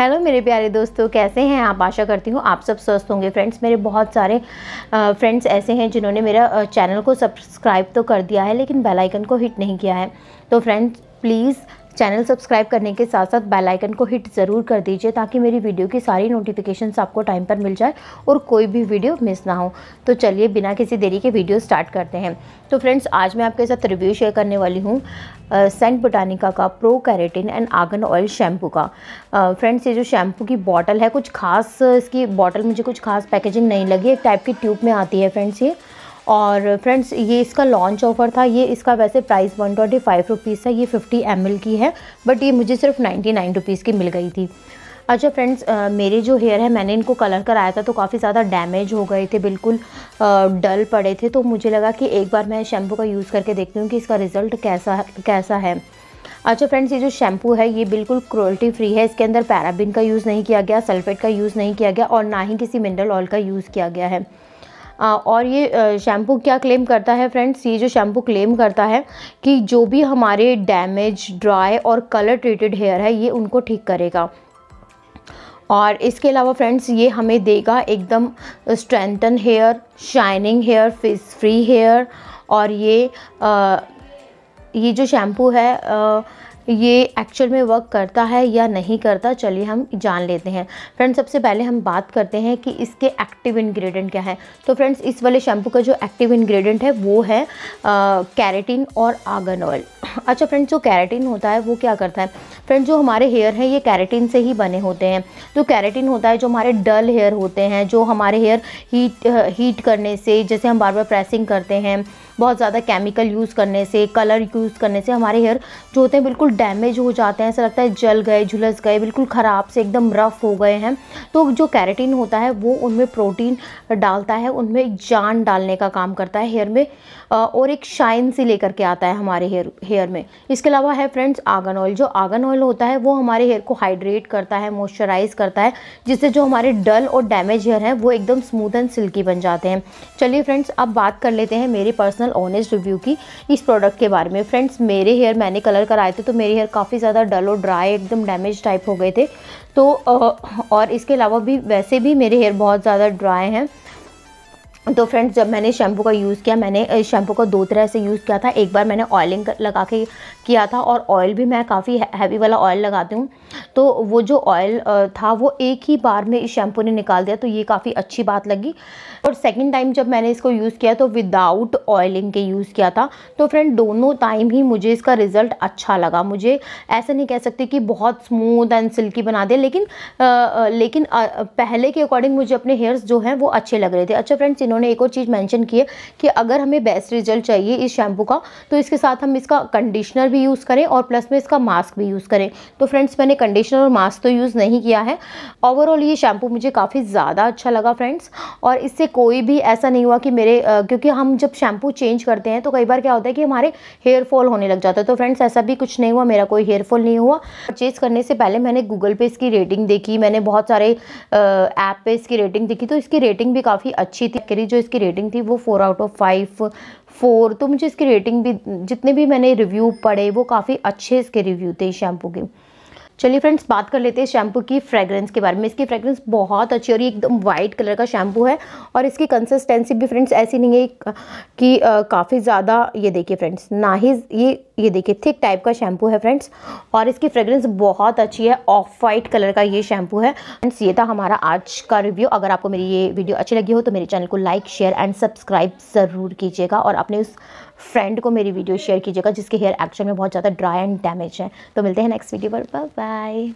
Hello मेरे प्यारे दोस्तों कैसे हैं आप आशा करती हूँ आप सब स्वस्थ होंगे फ्रेंड्स मेरे बहुत सारे फ्रेंड्स ऐसे हैं जिन्होंने मेरा चैनल को सब्सक्राइब तो कर दिया है लेकिन बेल आइकन को हिट नहीं किया है तो फ्रेंड्स प्लीज़ चैनल सब्सक्राइब करने के साथ साथ बेल आइकन को हिट ज़रूर कर दीजिए ताकि मेरी वीडियो की सारी नोटिफिकेशंस आपको टाइम पर मिल जाए और कोई भी वीडियो मिस ना हो तो चलिए बिना किसी देरी के वीडियो स्टार्ट करते हैं तो फ्रेंड्स आज मैं आपके साथ रिव्यू शेयर करने वाली हूँ सेंट बोटानिका का pro keratin and argan oil shampoo का फ्रेंड्स ये जो शैम्पू की बॉटल है कुछ खास इसकी बॉटल मुझे कुछ खास पैकेजिंग नहीं लगी एक टाइप की ट्यूब में आती है फ्रेंड्स ये और फ्रेंड्स ये इसका लॉन्च ऑफर था ये इसका वैसे price one twenty five rupees था ये फिफ्टी एम की है बट ये मुझे सिर्फ नाइन्टी नाइन रुपीज़ की मिल गई थी अच्छा फ्रेंड्स मेरे जो हेयर है मैंने इनको कलर कराया था तो काफ़ी ज़्यादा डैमेज हो गए थे बिल्कुल डल पड़े थे तो मुझे लगा कि एक बार मैं शैम्पू का यूज़ करके देखती हूँ कि इसका रिज़ल्ट कैसा कैसा है अच्छा फ्रेंड्स ये जो शैम्पू है ये बिल्कुल क्रोल्टी फ्री है इसके अंदर पैराबिन का यूज़ नहीं किया गया सल्फेट का यूज़ नहीं किया गया और ना ही किसी मिनरल ऑयल का यूज़ किया गया है और ये शैम्पू क्या क्लेम करता है फ्रेंड्स ये जो शैम्पू क्लेम करता है कि जो भी हमारे डैमेज ड्राई और कलर ट्रीटेड हेयर है ये उनको ठीक करेगा और इसके अलावा फ्रेंड्स ये हमें देगा एकदम strengthen hair shining hair frizz free hair और ये आ, ये जो शैम्पू है आ, ये एक्चुअल में वर्क करता है या नहीं करता चलिए हम जान लेते हैं फ्रेंड्स सबसे पहले हम बात करते हैं कि इसके एक्टिव इन्ग्रीडियंट क्या है तो फ्रेंड्स इस वाले शैम्पू का जो एक्टिव इन्ग्रीडियंट है वो है कैरेटीन और आगन ऑयल अच्छा फ्रेंड्स जो कैरेटिन होता है वो क्या करता है फ्रेंड्स जो हमारे हेयर हैं ये कैरेटीन से ही बने होते हैं तो कैरेटिन होता है जो हमारे डल हेयर होते हैं जो हमारे हेयर हीट हीट करने से जैसे हम बार बार प्रेसिंग करते हैं बहुत ज़्यादा केमिकल यूज़ करने से कलर यूज़ करने से हमारे हेयर जो होते हैं बिल्कुल डैमेज हो जाते हैं ऐसा लगता है जल गए झुलस गए बिल्कुल ख़राब से एकदम रफ़ हो गए हैं तो जो कैरेटीन होता है वो उनमें प्रोटीन डालता है उनमें जान डालने का काम करता है हेयर में और एक शाइन सी लेकर के आता है हमारे हेयर हेयर में इसके अलावा है फ्रेंड्स आगन ऑयल जो आगन ऑयल होता है वो हमारे हेयर को हाइड्रेट करता है मॉइस्चराइज करता है जिससे जो हमारे डल और डैमेज हेयर हैं वो एकदम स्मूथ एंड सिल्की बन जाते हैं चलिए फ्रेंड्स अब बात कर लेते हैं मेरे पर्सनल ऑनेस्ट रिव्यू की इस प्रोडक्ट के बारे में फ्रेंड्स मेरे हेयर मैंने कलर कराए थे तो मेरे हेयर काफ़ी ज़्यादा डल और ड्राई एकदम डैमेज टाइप हो गए थे तो और इसके अलावा भी वैसे भी मेरे हेयर बहुत ज़्यादा ड्राई हैं तो फ्रेंड्स जब मैंने शैम्पू का यूज़ किया मैंने शैम्पू का दो तरह से यूज़ किया था एक बार मैंने ऑयलिंग लगा के किया था और ऑयल भी मैं काफ़ी हैवी वाला ऑयल लगाती हूँ तो वो जो ऑयल था वो एक ही बार में इस शैम्पू ने निकाल दिया तो ये काफ़ी अच्छी बात लगी और सेकेंड टाइम जब मैंने इसको यूज़ किया तो विदाउट ऑयलिंग के यूज़ किया था तो फ्रेंड दोनों टाइम ही मुझे इसका रिज़ल्ट अच्छा लगा मुझे ऐसा नहीं कह सकती कि बहुत स्मूथ एंड सिल्की बना दे लेकिन लेकिन पहले के अकॉर्डिंग मुझे अपने हेयर्स जो हैं वो अच्छे लग रहे थे अच्छा फ्रेंड्स इन्होंने एक और चीज़ मैंशन की है कि अगर हमें बेस्ट रिजल्ट चाहिए इस शैम्पू का तो इसके साथ हम इसका कंडीशनर भी यूज़ करें और प्लस में इसका मास्क भी यूज़ करें तो फ्रेंड्स मैंने कंडीशनर और मास्क तो यूज़ नहीं किया है ओवरऑल ये शैम्पू मुझे काफ़ी ज़्यादा अच्छा लगा फ्रेंड्स और इससे कोई भी ऐसा नहीं हुआ कि मेरे क्योंकि हम जब शैम्पू चेंज करते हैं तो कई बार क्या होता है कि हमारे हेयर फॉल होने लग जाता है तो फ्रेंड्स ऐसा भी कुछ नहीं हुआ मेरा कोई हेयर फॉल नहीं हुआ परचेज करने से पहले मैंने गूगल पे इसकी रेटिंग देखी मैंने बहुत सारे ऐप पे इसकी रेटिंग देखी तो इसकी रेटिंग भी काफ़ी अच्छी थी मेरी जो इसकी रेटिंग थी वो four out of five four तो मुझे इसकी रेटिंग भी जितने भी मैंने रिव्यू पढ़े वो काफ़ी अच्छे इसके रिव्यू थे शैम्पू के चलिए फ्रेंड्स बात कर लेते हैं शैम्पू की फ्रेगरेंस के बारे में इसकी फ्रेगरेंस बहुत अच्छी और ये एकदम वाइट कलर का शैम्पू है और इसकी कंसिस्टेंसी भी फ्रेंड्स ऐसी नहीं है कि काफ़ी ज़्यादा ये देखिए फ्रेंड्स ना ही ये ये देखिए थिक टाइप का शैम्पू है फ्रेंड्स और इसकी फ्रेगरेंस बहुत अच्छी है ऑफ वाइट कलर का ये शैम्पू है फ्रेंड्स ये था हमारा आज का रिव्यू अगर आपको मेरी ये वीडियो अच्छी लगी हो तो मेरे चैनल को लाइक शेयर एंड सब्सक्राइब ज़रूर कीजिएगा और अपने उस फ्रेंड को मेरी वीडियो शेयर कीजिएगा जिसके हेयर एक्चुअल में बहुत ज़्यादा ड्राई एंड डैमेज है तो मिलते हैं नेक्स्ट वीडियो पर बाय Bye.